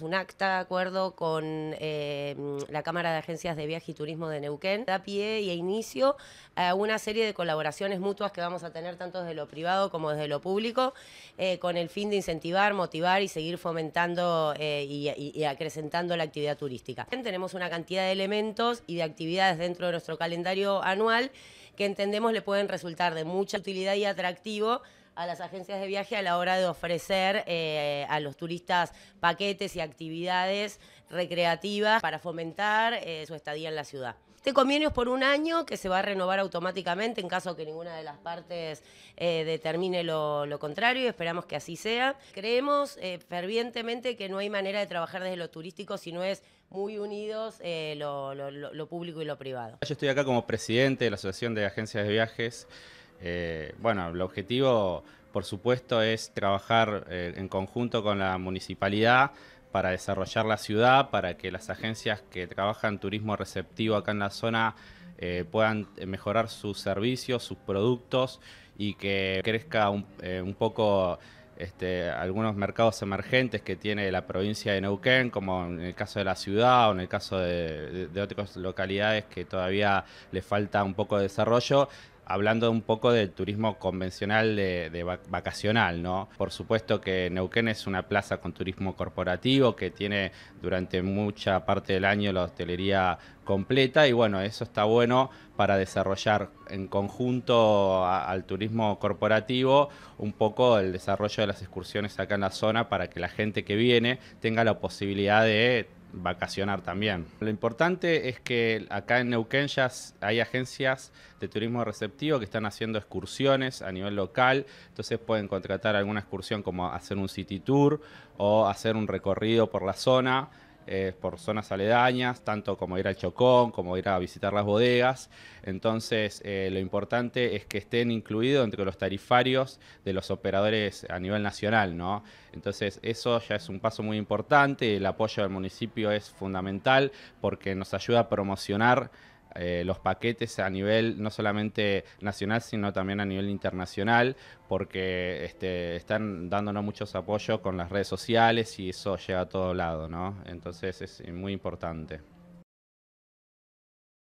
un acta de acuerdo con eh, la Cámara de Agencias de Viaje y Turismo de Neuquén. Da pie y inicio a una serie de colaboraciones mutuas que vamos a tener tanto desde lo privado como desde lo público, eh, con el fin de incentivar, motivar y seguir fomentando eh, y, y, acrecentando la actividad turística. Tenemos una cantidad de elementos y de actividades dentro de nuestro calendario anual que entendemos le pueden resultar de mucha utilidad y atractivo a las agencias de viaje a la hora de ofrecer eh, a los turistas paquetes y actividades recreativas para fomentar eh, su estadía en la ciudad. Este convenio es por un año que se va a renovar automáticamente en caso que ninguna de las partes eh, determine lo, contrario y esperamos que así sea. Creemos fervientemente que no hay manera de trabajar desde lo turístico si no es muy unidos lo público y lo privado. Yo estoy acá como presidente de la Asociación de Agencias de Viajes. Eh, bueno, el objetivo, por supuesto, es trabajar eh, en conjunto con la municipalidad para desarrollar la ciudad, para que las agencias que trabajan turismo receptivo acá en la zona eh, puedan mejorar sus servicios, sus productos y que crezca un, poco este, algunos mercados emergentes que tiene la provincia de Neuquén, como en el caso de la ciudad o en el caso de otras localidades que todavía le falta un poco de desarrollo, hablando un poco del turismo convencional de, vacacional, ¿no? Por supuesto que Neuquén es una plaza con turismo corporativo que tiene durante mucha parte del año la hostelería completa y bueno, eso está bueno para desarrollar en conjunto al turismo corporativo un poco el desarrollo de las excursiones acá en la zona para que la gente que viene tenga la posibilidad de vacacionar también. Lo importante es que acá en Neuquén ya hay agencias de turismo receptivo que están haciendo excursiones a nivel local, entonces pueden contratar alguna excursión como hacer un city tour o hacer un recorrido por la zona. Eh, por zonas aledañas, tanto como ir al Chocón, como ir a visitar las bodegas. Entonces, eh, lo importante es que estén incluidos entre los tarifarios de los operadores a nivel nacional, ¿no? Entonces, eso ya es un paso muy importante. El apoyo del municipio es fundamental porque nos ayuda a promocionar eh, los paquetes a nivel no solamente nacional, sino también a nivel internacional, porque este, están dándonos muchos apoyos con las redes sociales y eso llega a todo lado, ¿no? Entonces es muy importante.